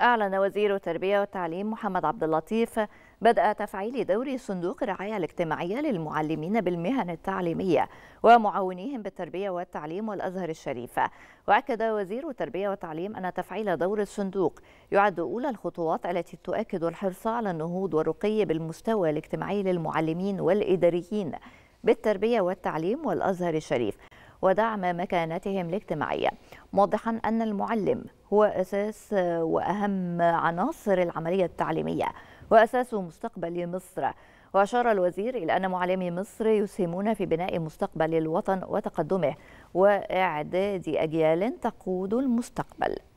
أعلن وزير التربية والتعليم محمد عبد اللطيف بدء تفعيل دور صندوق الرعاية الاجتماعية للمعلمين بالمهن التعليمية ومعاونيهم بالتربية والتعليم والأزهر الشريف وأكد وزير التربية والتعليم أن تفعيل دور الصندوق يعد أولى الخطوات التي تؤكد الحرص على النهوض والرقي بالمستوى الاجتماعي للمعلمين والإداريين بالتربية والتعليم والأزهر الشريف ودعم مكانتهم الاجتماعية موضحا أن المعلم هو أساس وأهم عناصر العملية التعليمية وأساس مستقبل مصر وأشار الوزير إلى أن معلمي مصر يسهمون في بناء مستقبل الوطن وتقدمه وإعداد أجيال تقود المستقبل